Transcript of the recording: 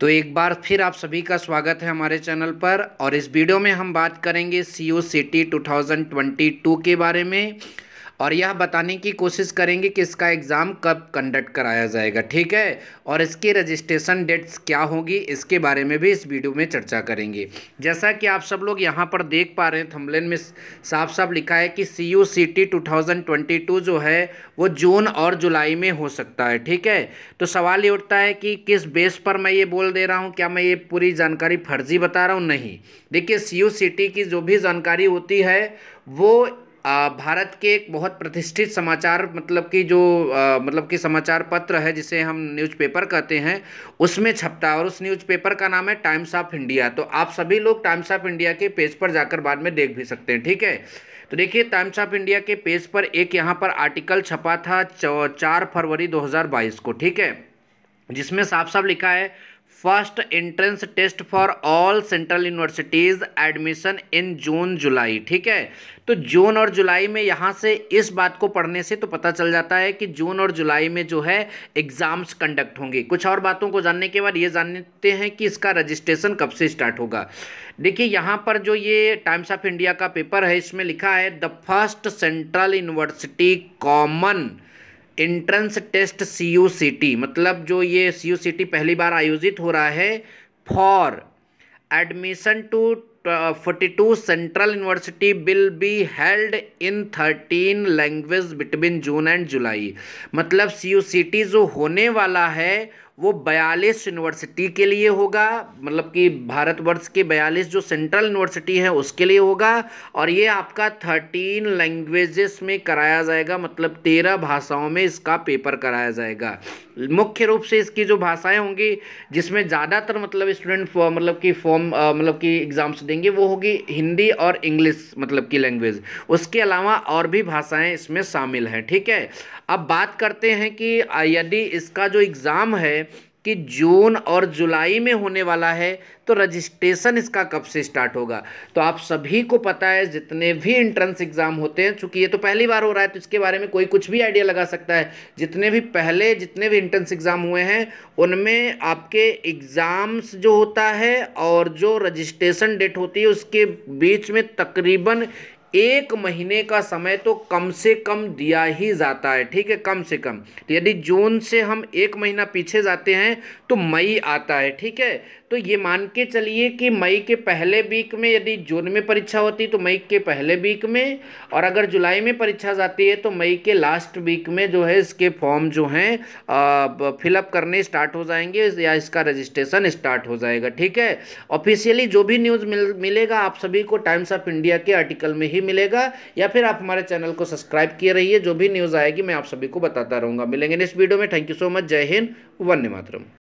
तो एक बार फिर आप सभी का स्वागत है हमारे चैनल पर और इस वीडियो में हम बात करेंगे सी ओ ट्वेंटी टू के बारे में और यह बताने की कोशिश करेंगे कि इसका एग्ज़ाम कब कंडक्ट कराया जाएगा ठीक है और इसकी रजिस्ट्रेशन डेट्स क्या होगी इसके बारे में भी इस वीडियो में चर्चा करेंगे जैसा कि आप सब लोग यहाँ पर देख पा रहे हैं थम्बलेन में साफ साफ लिखा है कि C U C T two thousand twenty two जो है वो जून और जुलाई में हो सकता है ठीक है तो सवाल ये उठता है कि किस बेस पर मैं ये बोल दे रहा हूँ क्या मैं ये पूरी जानकारी फर्जी बता रहा हूँ नहीं देखिए सी यू सी टी की जो भी जानकारी होती है वो भारत के एक बहुत प्रतिष्ठित समाचार मतलब कि जो मतलब कि समाचार पत्र है जिसे हम न्यूज़पेपर कहते हैं उसमें छपता है और उस न्यूज़पेपर का नाम है टाइम्स ऑफ इंडिया तो आप सभी लोग टाइम्स ऑफ इंडिया के पेज पर जाकर बाद में देख भी सकते हैं ठीक है तो देखिए टाइम्स ऑफ इंडिया के पेज पर एक यहाँ पर आर्टिकल छपा था चार फरवरी दो को ठीक है जिसमें साफ साफ लिखा है first entrance test for all central universities admission in June July ठीक है तो जून और जुलाई में यहाँ से इस बात को पढ़ने से तो पता चल जाता है कि जून और जुलाई में जो है एग्ज़ाम्स कंडक्ट होंगे कुछ और बातों को जानने के बाद ये जानते हैं कि इसका रजिस्ट्रेशन कब से स्टार्ट होगा देखिए यहाँ पर जो ये टाइम्स ऑफ इंडिया का पेपर है इसमें लिखा है the first central university common entrance test C मतलब जो ये सी पहली बार आयोजित हो रहा है for admission to forty two central university will be held in thirteen language between June and July मतलब सी जो होने वाला है वो बयालीस यूनिवर्सिटी के लिए होगा मतलब कि भारतवर्ष के बयालीस जो सेंट्रल यूनिवर्सिटी है उसके लिए होगा और ये आपका थर्टीन लैंग्वेजेस में कराया जाएगा मतलब तेरह भाषाओं में इसका पेपर कराया जाएगा मुख्य रूप से इसकी जो भाषाएं होंगी जिसमें ज़्यादातर मतलब स्टूडेंट मतलब कि फॉर्म मतलब कि एग्ज़ाम्स देंगे वो होगी हिंदी और इंग्लिश मतलब की लैंग्वेज उसके अलावा और भी भाषाएँ इसमें शामिल हैं ठीक है अब बात करते हैं कि यदि इसका जो एग्ज़ाम है कि जून और जुलाई में होने वाला है तो रजिस्ट्रेशन इसका कब से स्टार्ट होगा तो आप सभी को पता है जितने भी एंट्रेंस एग्ज़ाम होते हैं चूंकि ये तो पहली बार हो रहा है तो इसके बारे में कोई कुछ भी आइडिया लगा सकता है जितने भी पहले जितने भी एंट्रेंस एग्ज़ाम हुए हैं उनमें आपके एग्ज़ाम्स जो होता है और जो रजिस्ट्रेशन डेट होती है उसके बीच में तकरीबन एक महीने का समय तो कम से कम दिया ही जाता है ठीक है कम से कम तो यदि जून से हम एक महीना पीछे जाते हैं तो मई आता है ठीक है तो ये मान के चलिए कि मई के पहले वीक में यदि जून में परीक्षा होती तो मई के पहले वीक में और अगर जुलाई में परीक्षा जाती है तो मई के लास्ट वीक में जो है इसके फॉर्म जो हैं फिलअप करने स्टार्ट हो जाएंगे या इसका रजिस्ट्रेशन स्टार्ट हो जाएगा ठीक है ऑफिशियली जो भी न्यूज़ मिल मिलेगा आप सभी को टाइम्स ऑफ इंडिया के आर्टिकल में ही भी मिलेगा या फिर आप हमारे चैनल को सब्सक्राइब किए रहिए जो भी न्यूज़ आएगी मैं आप सभी को बताता रहूँगा मिलेंगे नेक्स्ट वीडियो में थैंक यू सो मच जय हिंद वन्य मातरम